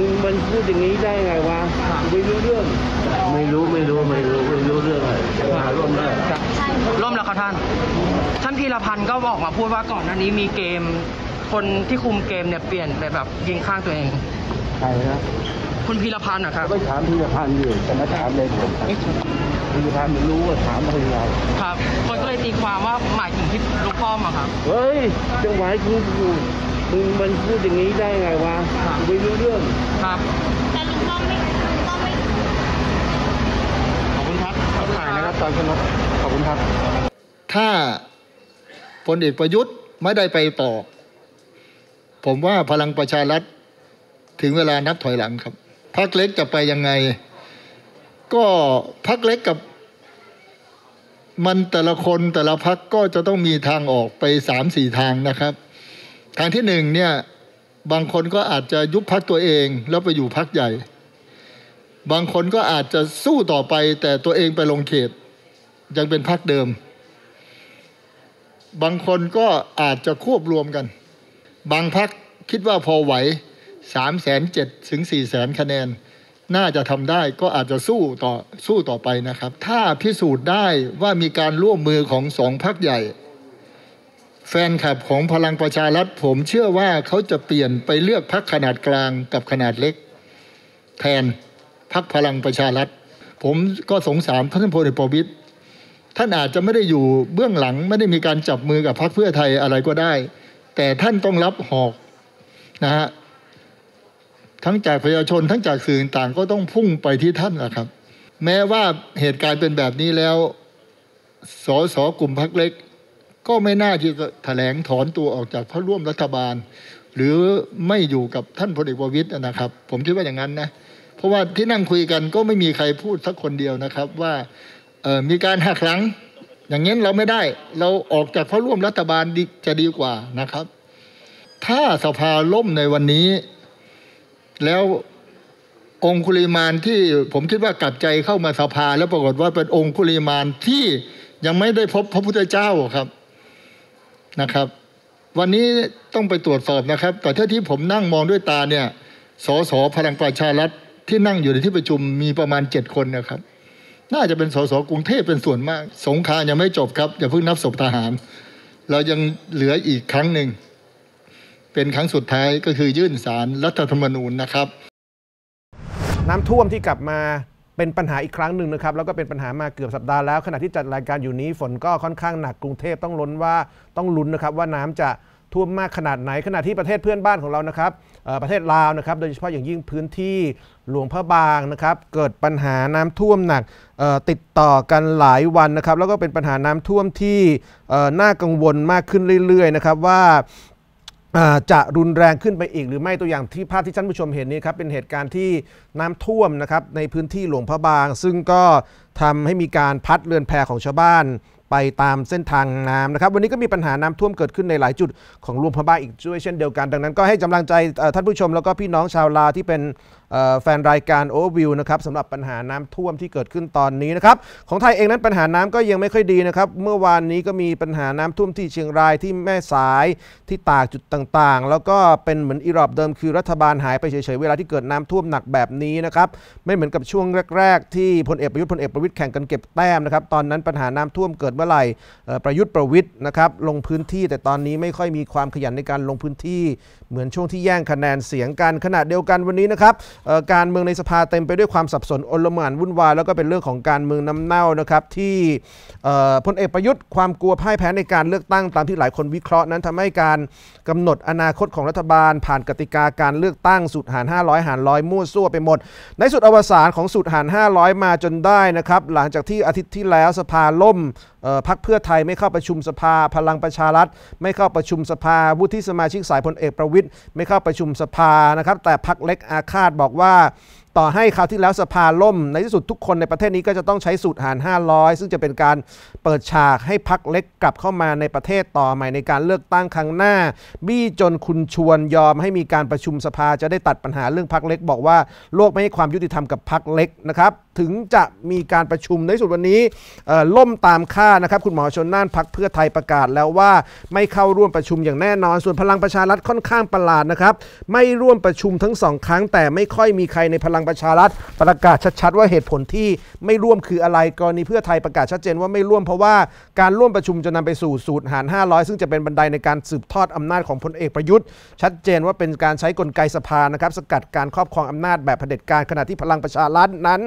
มึงมันพูดอย่างนี้ได้ไงวะไม่รู้เรื่อง ไม่รู้ไม่รู้ไม่รู้ ไม่รู้เรื่องอะไราร่วมได้วร่วมแล้วครับท่านท่านพีรพันธ์ก็บอกมาพูดว่าก่อนหน้านี้มีเกม คนที่คุมเกมเนี่ยเปลี่ยนไปแบบยิงข้างตัวเองใครนะคุณพีรพันธ์อะครับไปถามพีรพันธ์อยู่แต่มาถามเลยผมพีรพันธ์ม่รู้ว่าถามอะไรครับ คนก็เลยตีความว่าหมายถึงที่ลูกพ่อมาครับเฮ้ยจังหวะคือมึงมันพูดอย่างนี้ได้ไงวะไม่รู้เรื่อง ครับแต่ลุงก็ไม่ก็ไม่ ขอบคุณครับขอบคุณถ่ายนะครับบตอนขึ้นรถขอบคุณครับ ถ้าพลเอกประยุทธ์ไม่ได้ไปต่อ ผมว่าพลังประชารัฐถึงเวลานับถอยหลังครับ พักเล็กจะไปยังไง ก็พักเล็กกับ มันแต่ละคนแต่ละพักก็จะต้องมีทางออกไปสามสี่ทางนะครับทางที่หนึ่งเนี่ยบางคนก็อาจจะยุบพักตัวเองแล้วไปอยู่พักใหญ่ บางคนก็อาจจะสู้ต่อไป แต่ตัวเองไปลงเขต ยังเป็นพักเดิม บางคนก็อาจจะควบรวมกัน บางพักคิดว่าพอไหวสามแสนเจ็ดถึงสี่แสนคะแนน น่าจะทำได้ก็อาจจะสู้ต่อสู้ต่อไปนะครับ ถ้าพิสูจน์ได้ว่ามีการร่วมมือของสองพักใหญ่แฟนคลับของพลังประชารัฐผมเชื่อว่าเขาจะเปลี่ยนไปเลือกพักขนาดกลางกับขนาดเล็ก แทนพักพลังประชารัฐผมก็สงสารท่านพลเอกประวิตยท่านอาจจะไม่ได้อยู่เบื้องหลังไม่ได้มีการจับมือกับพรรคเพื่อไทยอะไรก็ได้ แต่ท่านต้องรับหอกนะฮะทั้งจากประชาชนทั้งจากสื่อต่างก็ต้องพุ่งไปที่ท่านนะครับแม้ว่าเหตุการณ์เป็นแบบนี้แล้วสสกลุ่มพรรคเล็กก็ไม่น่าที่จะแถลงถอนตัวออกจากพรรร่วมรัฐบาล หรือไม่อยู่กับท่านพลเอกประวิตยนะครับ ผมคิดว่าอย่างนั้นนะเพราะว่าที่นั่งคุยกันก็ไม่มีใครพูดสักคนเดียวนะครับ ว่ามีการหักหลัง อย่างนี้เราไม่ได้เราออกจากพรรร่วมรัฐบาลจะดีกว่านะครับ ถ้าสภาล่มในวันนี้ แล้วองคุลิมานที่ผมคิดว่ากลับใจเข้ามาสภาแล้วปรากฏว่าเป็นองคุลิมานที่ยังไม่ได้พบพระพุทธเจ้าครับนะครับวันนี้ต้องไปตรวจสอบนะครับแต่ถ้าที่ผมนั่งมองด้วยตาเนี่ยสสพลังประชารัฐที่นั่งอยู่ในที่ประชุมมีประมาณเจ็ดคนนะครับ น่าจะเป็นสสกรุงเทพเป็นส่วนมาก สงครามยังไม่จบครับอย่าเพิ่งนับศพทหาร เรายังเหลืออีกครั้งหนึ่ง เป็นครั้งสุดท้าย ก็คือยื่นสารรัฐธรรมนูญนะครับ น้ำท่วมที่กลับมาเป็นปัญหาอีกครั้งหนึ่งนะครับแล้วก็เป็นปัญหามา เกือบสัปดาห์แล้ว ขณะที่จัดรายการอยู่นี้ฝนก็ค่อนข้างหนักกรุงเทพต้องลุ้นว่าต้องลุ้นนะครับว่าน้ำจะท่วมมากขนาดไหนขณะที่ประเทศเพื่อนบ้านของเรานะครับประเทศลาวนะครับโดยเฉพาะอย่างยิ่งพื้นที่หลวงพระบางนะครับเกิดปัญหาน้ำท่วมหนักติดต่อกันหลายวันนะครับแล้วก็เป็นปัญหาน้ำท่วมที่น่ากังวลมากขึ้นเรื่อยๆนะครับว่าจะรุนแรงขึ้นไปอีกหรือไม่ตัวอย่างที่ภาพที่ท่านผู้ชมเห็นนี้ครับ เป็นเหตุการณ์ที่น้ำท่วมนะครับในพื้นที่หลวงพระบาง ซึ่งก็ทำให้มีการพัดเรือนแพของชาวบ้านไปตามเส้นทางน้ำนะครับวันนี้ก็มีปัญหาน้ำท่วมเกิดขึ้นในหลายจุดของหลวงพระบางอีกด้วยเช่นเดียวกัน ดังนั้นก็ให้กำลังใจท่านผู้ชม แล้วก็พี่น้องชาวลาที่เป็นแฟนรายการโอวิวนะครับสำหรับปัญหาน้ำท่วมที่เกิดขึ้นตอนนี้นะครับ ของไทยเองนั้นปัญหาน้ำก็ยังไม่ค่อยดีนะครับเมื่อวานนี้ก็มีปัญหาน้ำท่วมที่เชียงรายที่แม่สายที่ตากจุดต่างๆ แล้วก็เป็นเหมือนอีรอบเดิมคือรัฐบาลหายไปเฉยๆเวลาที่เกิดน้ำท่วมหนักแบบนี้นะครับไม่เหมือนกับช่วงแรก ๆ ที่พลเอกประยุทธ์พลเอกประวิทย์แข่งกันเก็บแต้มนะครับตอนนั้นปัญหาน้ำท่วมเกิดเมื่อไหร่ประยุทธ์ประวิทย์นะครับลงพื้นที่แต่ตอนนี้ไม่ค่อยมีความขยันในการลงพื้นที่เหมือนช่วงที่แย่งคะแนนเสียงกันขณะเดียวกันวันนี้นะครับการเมืองในสภาเต็มไปด้วยความสับสนอลหม่านวุ่นวายแล้วก็เป็นเรื่องของการเมืองน้ำเน่านะครับที่พลเอกประยุทธ์ความกลัวพ่ายแพ้ในการเลือกตั้งตามที่หลายคนวิเคราะห์ นั้นทำให้การกำหนดอนาคตของรัฐบาล ผ่านกติกาการเลือกตั้งสุดหาร 500หารร้อยมั่วซั่วไปหมดในสุดอวสานของสุดหาร500 มาจนได้นะครับหลังจากที่อาทิตย์ที่แล้วสภาล่มพักเพื่อไทยไม่เข้าประชุมสภาพลังประชารัฐไม่เข้าประชุมสภา วุฒิสมาชิกสายพลเอกประวิทย์ไม่เข้าประชุมสภานะครับ แต่พักเล็กอาคาดบอกว่าต่อให้คราวที่แล้วสภาล่ม ในที่สุดทุกคนในประเทศนี้ก็จะต้องใช้สูตรหาร 500 ซึ่งจะเป็นการเปิดฉากให้พักเล็กกลับเข้ามาในประเทศต่อใหม่ในการเลือกตั้งครั้งหน้าบี้จนคุณชวนยอมให้มีการประชุมสภา จะได้ตัดปัญหาเรื่องพักเล็กบอกว่าโลกไม่ให้ความยุติธรรมกับพักเล็กนะครับถึงจะมีการประชุมในสุดวันนี้ล่มตามค่านะครับคุณหมอชนน่านพักเพื่อไทยประกาศแล้วว่า ไม่เข้าร่วมประชุมอย่างแน่นอน ส่วนพลังประชารัฐค่อนข้างประหลาดนะครับไม่ร่วมประชุมทั้งสองครั้งแต่ไม่ค่อยมีใครในพลังังประชารัฐประกาศชัดๆว่าเหตุผลที่ไม่ร่วมคืออะไร กรณีเพื่อไทยประกาศชัดเจน ว่าไม่ร่วมเพราะว่าการร่วมประชุมจะนำไปสู่สูตรหาร 500 ซึ่งจะเป็นบันไดในการสืบทอดอำนาจของพลเอกประยุทธ์ ชัดเจนว่าเป็นการใช้กลไกสภานะครับ สกัดการครอบครองอำนาจแบบเผด็จการขณะที่พลังประชารัฐนั้น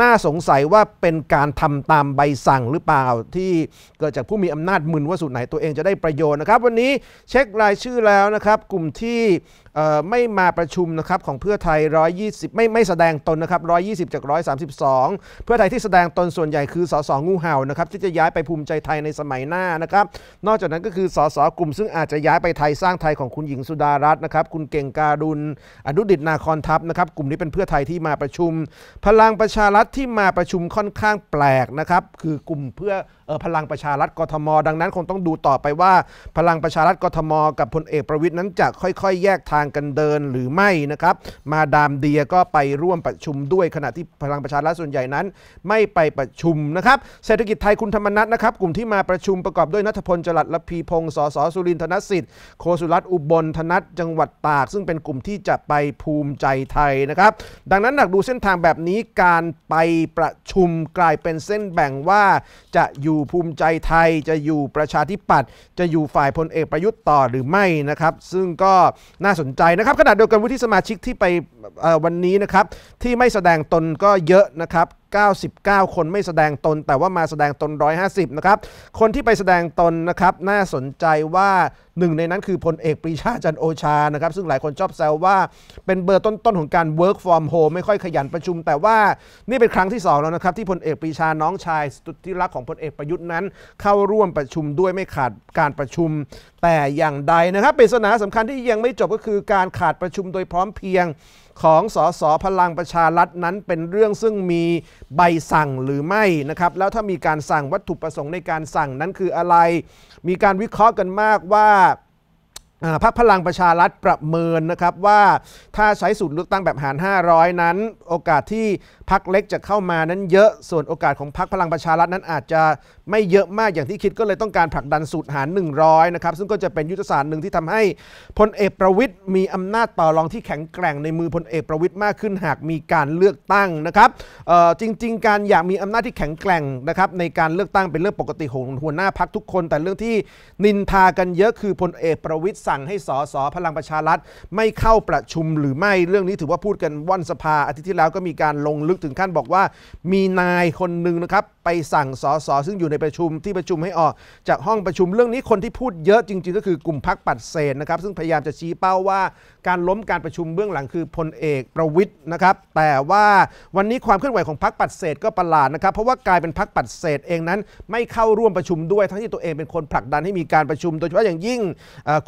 น่าสงสัยว่าเป็นการทำตามใบสั่งหรือเปล่าที่เกิดจากผู้มีอำนาจมึนว่าสูตรไหนตัวเองจะได้ประโยชน์นะครับ วันนี้เช็ครายชื่อแล้วนะครับ กลุ่มที่ไม่มาประชุมนะครับของเพื่อไทย 120 ไม่ไม่แสดงตนนะครับ120 จาก132 เพื่อไทยที่แสดงตนส่วนใหญ่คือสสงูเห่านะครับที่จะย้ายไปภูมิใจไทยในสมัยหน้านะครับนอกจากนั้นก็คือสสกลุ่ม ซึ่งอาจจะย้ายไปไทยสร้างไทยของคุณหญิงสุดารัตน์นะครับคุณเก่งการุณอนุดิตนาคอนทัพนะครับกลุ่มนี้เป็นเพื่อไทยที่มาประชุม พลังประชารัฐที่มาประชุมค่อนข้างแปลกนะครับคือกลุ่มเพื่อพลังประชารัฐกทม ดังนั้นคงต้องดูต่อไปว่า พลังประชารัฐกทม กับพลเอกประวิทย์นั้นจะค่อยๆ แยกทางางกันเดินหรือไม่นะครับ มาดามเดียก็ไปร่วมประชุมด้วยขณะที่พลังประชารัฐส่วนใหญ่นั้น ไม่ไปประชุมนะครับเศรษฐกิจไทยคุณธรรมนัทนะครับกลุ่มที่มาประชุมประกอบด้วยนัทพลจรัสละพีพงศ์สสสุรินทร์ธนสิทธิ์โคสุรัตนอุบลธนัทจังหวัดตากซึ่งเป็นกลุ่มที่จะไปภูมิใจไทยนะครับดังนั้นหากดูเส้นทางแบบนี้การไปประชุมกลายเป็นเส้นแบ่งว่าจะอยู่ภูมิใจไทยจะอยู่ประชาธิปัตย์จะอยู่ฝ่ายพลเอกประยุทธ์ต่อหรือไม่นะครับซึ่งก็น่าสนใจนะครับขณะเดียวกันวุฒิสมาชิกที่ไปวันนี้นะครับที่ไม่แสดงตนก็เยอะนะครับ99 คนไม่แสดงตน แต่ว่ามาแสดงตน 150 นะครับ คนที่ไปแสดงตนนะครับน่าสนใจว่าหนึ่งในนั้นคือพลเอกปรีชาจันโอชานะครับซึ่งหลายคนชอบแซวว่า เป็นเบอร์ต้นๆของการ work from home ไม่ค่อยขยันประชุม แต่ว่านี่เป็นครั้งที่2แล้วนะครับที่พลเอกปรีชาน้องชายสุดที่รักของพลเอกประยุทธ์นั้น เข้าร่วมประชุมด้วยไม่ขาดการประชุมแต่อย่างใดนะครับปริศนาสำคัญที่ยังไม่จบก็คือการขาดประชุมโดยพร้อมเพียงของสสพลังประชารัฐนั้นเป็นเรื่องซึ่งมีใบสั่งหรือไม่นะครับ แล้วถ้ามีการสั่งวัตถุประสงค์ในการสั่งนั้นคืออะไร มีการวิเคราะห์กันมากว่าพรรคพลังประชารัฐประเมินนะครับว่าถ้าใช้สูตรเลือกตั้งแบบหาร 500 นั้น โอกาสที่พรรคเล็กจะเข้ามานั้นเยอะส่วนโอกาสของพรรคพลังประชารัฐนั้นอาจจะไม่เยอะมากอย่างที่คิดก็เลยต้องการผลักดันสูตรหาร100นะครับซึ่งก็จะเป็นยุทธศาสตร์หนึ่งที่ทำให้พลเอกประวิทย์มีอำนาจต่อรองที่แข็งแกร่งในมือพลเอกประวิทย์มากขึ้นหากมีการเลือกตั้งนะครับจริงๆ การอยากมีอำนาจที่แข็งแกร่งนะครับในการเลือกตั้งเป็นเรื่องปกติของหัวหน้าพรรคทุกคนแต่เรื่องที่นินทากันเยอะคือพลเอกประวิทย์สั่งให้สสพลังประชารัฐไม่เข้าประชุมหรือไม่เรื่องนี้ถือว่าพูดกันว่อนสภาอาทิตย์ที่แล้วก็มีการลงลึกถึงขั้นบอกว่า มีนายคนหนึ่งนะครับไปสั่งสสซึ่งอยู่ในประชุมที่ประชุมให้ออกจากห้องประชุมเรื่องนี้คนที่พูดเยอะจริงๆ ก็คือกลุ่มพักปัดเศษนะครับซึ่งพยายามจะชี้เป้าว่าการล้มการประชุมเบื้องหลังคือพลเอกประวิทย์นะครับแต่ว่าวันนี้ความเคลื่อนไหวของพักปัดเศษก็ประหลาดนะครับ เพราะว่ากลายเป็นพักปัดเศษเองนั้น ไม่เข้าร่วมประชุมด้วยทั้งที่ตัวเองเป็นคนผลักดันให้มีการประชุม โดยเฉพาะอย่างยิ่ง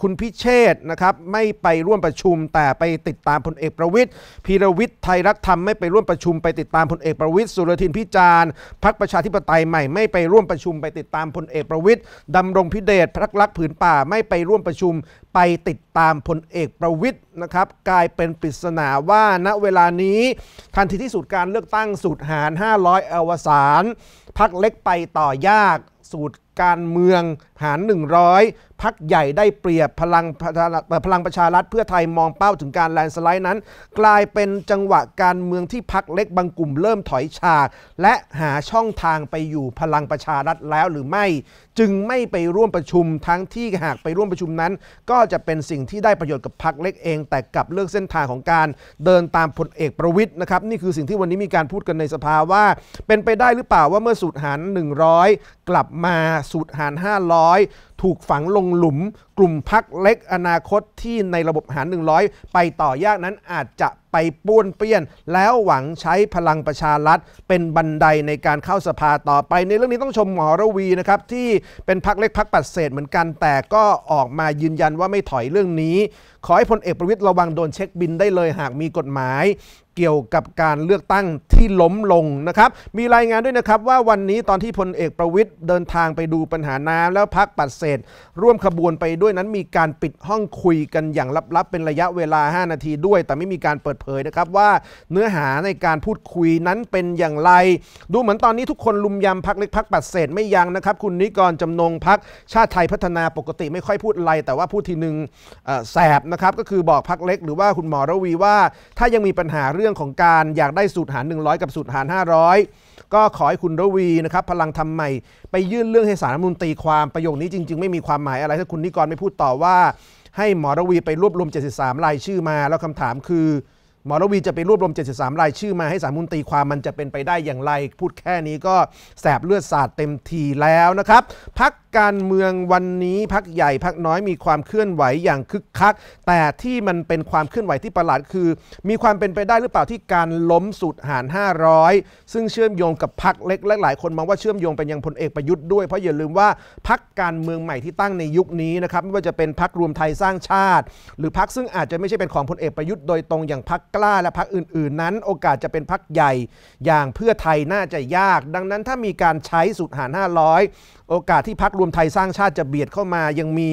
คุณพิพิเชษนะครับไม่ไปร่วมประชุมแต่ไปติดตามพลเอกประวิทย์พีรวิทย์ไทยรักธรรมไม่ไปร่วมประชุม ไปติดตามพลเอกประวิทย์สุรทินพิจารณ์พักประชาธิปไตยใหม่ไม่ไปร่วมประชุมไปติดตามพลเอกประวิทย์ดำรงพิเดชพักรักผืนป่าไม่ไปร่วมประชุมไปติดตามพลเอกประวิทย์นะครับกลายเป็นปริศนาว่า ณเวลานี้ทันทีที่สุดการเลือกตั้งสูตรหาร 500 อวสานพักเล็กไปต่อยากสูตรการเมืองหาร100พักใหญ่ได้เปรียบพลังพลังประชารัฐ เพื่อไทยมองเป้าถึงการแลนสไลด์นั้น กลายเป็นจังหวะการเมืองที่พักเล็กบางกลุ่มเริ่มถอยฉากและหาช่องทางไปอยู่พลังประชารัฐแล้วหรือไม่ จึงไม่ไปร่วมประชุมทั้งที่หากไปร่วมประชุมนั้น ก็จะเป็นสิ่งที่ได้ประโยชน์กับพักเล็กเอง แต่กลับเลือกเส้นทางของการเดินตามพลเอกประวิทย์นะครับนี่คือสิ่งที่วันนี้มีการพูดกันในสภาว่า เป็นไปได้หรือเปล่าว่าเมื่อสูตรหาร100 กลับมาสูตรหาร 500ถูกฝังลงหลุมกลุ่มพักเล็กอนาคตที่ในระบบหาร 100 ไปต่อยากนั้นอาจจะไปป้วนเปี้ยน แล้วหวังใช้พลังประชารัฐ เป็นบันไดในการเข้าสภาต่อไป ในเรื่องนี้ต้องชมหมอรวีนะครับที่เป็นพักเล็กพักปัดเศษเหมือนกัน แต่ก็ออกมายืนยันว่าไม่ถอยเรื่องนี้ ขอให้พลเอกประวิตยระวังโดนเช็คบินได้เลยหากมีกฎหมาย เกี่ยวกับการเลือกตั้งที่ล้มลงนะครับมีรายงานด้วยนะครับว่าวันนี้ตอนที่พลเอกประวิตยเดินทางไปดูปัญหาน้ำแล้วพักปัดเศษษร่วมขบวนไปด้วยนั้นมีการปิดห้องคุยกันอย่างลับๆ เป็นระยะเวลา 5 นาทีด้วย แต่ไม่มีการเปิดเผยนะครับว่าเนื้อหาในการพูดคุยนั้นเป็นอย่างไร ดูเหมือนตอนนี้ทุกคนลุมยำพักเล็กพักปัดเศษไม่ยั้งนะครับคุณนิกรจำนงพักชาติไทยพัฒนาปกติ ไม่ค่อยพูดอะไรแต่ว่าพูดทีหนึ่งแสบนะครับก็คือบอกพักเล็กหรือว่าคุณหมอรวีว่าถ้ายังมีปัญหาเรื่องของการอยากได้สูตรหาร100 กับสูตรหาร500 ก็ขอให้คุณรวีนะครับพลังทำใหม่ไปยื่นเรื่องให้สารมนตรีความประโยคนี้จริงงไม่มีความหมายอะไรถ้าคุณนิกรไม่พูดต่อว่า ให้หมอระวี ไปรวบรวม 73รายชื่อมา แล้วคำถามคือ หมอระวีจะไปรวบรวม 73 รายชื่อมาให้สามุนตีความมันจะเป็นไปได้อย่างไร พูดแค่นี้ก็แสบเลือดสาดเต็มทีแล้วนะครับพักการเมืองวันนี้พักใหญ่พักน้อยมีความเคลื่อนไหวอย่างคึกคัก แต่ที่มันเป็นความเคลื่อนไหวที่ประหลาดคือ มีความเป็นไปได้หรือเปล่าที่การล้มสุดรหาร 500 ซึ่งเชื่อมโยงกับพักเล็กและหลายคนมองว่าเชื่อมโยงไปยังพลเอกประยุทธ์ด้วย เพราะอย่าลืมว่าพักการเมืองใหม่ที่ตั้งในยุคนี้นะครับไม่ว่าจะเป็นพักรวมไทยสร้างชาติ หรือพักซึ่งอาจจะไม่ใช่เป็นของพลเอกประยุทธ์โดยตรงอย่างพักกล้าและพักอื่นๆนั้น โอกาสจะเป็นพักใหญ่อย่างเพื่อไทยน่าจะยาก ดังนั้นถ้ามีการใช้สุดรหาร 500โอกาสที่พักรวมไทยสร้างชาติจะเบียดเข้ามายังมี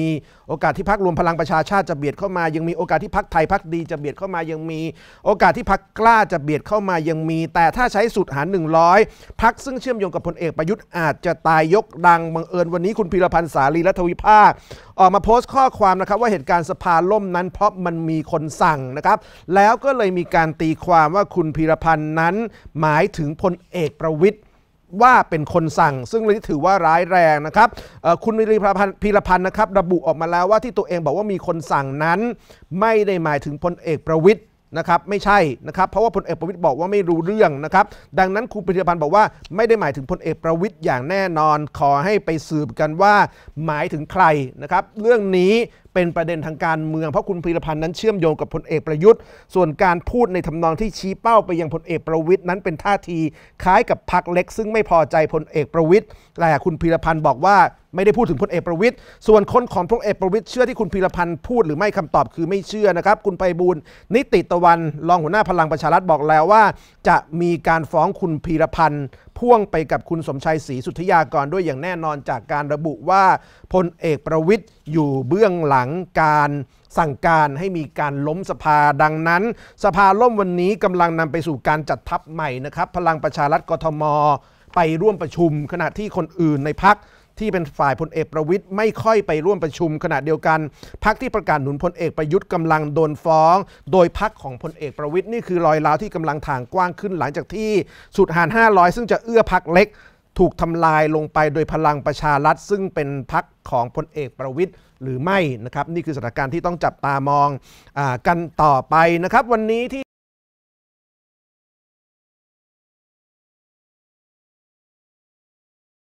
โอกาสที่พักรวมพลังประชาชาติจะเบียดเข้ามายัง มีโอกาสที่พักไทยพักดีจะเบียดเข้ามายังมี โอกาสที่พักกล้าจะเบียดเข้ามายังมี แต่ถ้าใช้สูตรหาร100 พักซึ่งเชื่อมโยงกับพลเอกประยุทธ์อาจจะตายยกดังบังเอิญวันนี้คุณพีรพันธ์สาลีรัฐวิภาคออกมาโพสต์ข้อความนะครับว่าเหตุการณ์สภาล่มนั้นเพราะมันมีคนสั่งนะครับ แล้วก็เลยมีการตีความว่าคุณพีรพันธ์นั้น หมายถึงพลเอกประวิทยว่าเป็นคนสั่งซึ่งเรืนี้ถือว่าร้ายแรงนะครับคุณมิรีพีรพันธ์นะครับระบุออกมาแล้วว่าที่ตัวเองบอกว่ามีคนสั่งนั้น ไม่ได้หมายถึงพลเอกประวิทย์นะครับไม่ใช่นะครับเพราะว่าพลเอกประวิตยบอกว่าไม่รู้เรื่องนะครับ ดังนั้นครูปฏิพันธ์บอกว่าไม่ได้หมายถึงพลเอกประวิตยอย่างแน่นอนขอให้ไปสืบกันว่าหมายถึงใครนะครับเรื่องนี้เป็นประเด็นทางการเมืองเพราะคุณพิรพันธ์นั้นเชื่อมโยงกับพลเอกประยุทธ์ ส่วนการพูดในทำนองที่ชี้เป้าไปยังพลเอกประวิทย์นั้นเป็นท่าทีคล้ายกับพักเล็ก ซึ่งไม่พอใจพลเอกประวิทย์แต่คุณพิรพันธ์บอกว่าไม่ได้พูดถึงพลเอกประวิทย์ส่วนคนของพลเอกประวิทย์เชื่อที่คุณพีรพันธ์พูดหรือไม่คำตอบคือไม่เชื่อนะครับ คุณไปบูลนิติตะวัน รองหัวหน้าพลังประชารัฐบอกแล้วว่า จะมีการฟ้องคุณพีรพันธ์พ่วงไปกับคุณสมชัยศรีสุทธยากรด้วยอย่างแน่นอนจากการระบุว่าพลเอกประวิทย์อยู่เบื้องหลังการสั่งการ ให้มีการล้มสภาดังนั้น สภาล่มวันนี้กำลังนำไปสู่การจัดทัพใหม่นะครับพลังประชารัฐกทม ไปร่วมประชุม ขณะที่คนอื่นในพักที่เป็นฝ่ายพลเอกประวิทย์ไม่ค่อยไปร่วมประชุมขณะเดียวกันพักที่ประกาศหนุนพลเอกประยุทธ์กำลังโดนฟ้อง โดยพักของพลเอกประวิทย์นี่คือรอยร้าวที่กำลังทางกว้างขึ้นหลังจากที่ สุดหาร 500 ซึ่งจะเอื้อพักเล็กถูกทำลายลงไปโดยพลังประชารัฐ ซึ่งเป็นพักของพลเอกประวิทย์หรือไม่นะครับนี่คือสถานการณ์ที่ต้องจับตามองอกันต่อไปนะครับ วันนี้ที่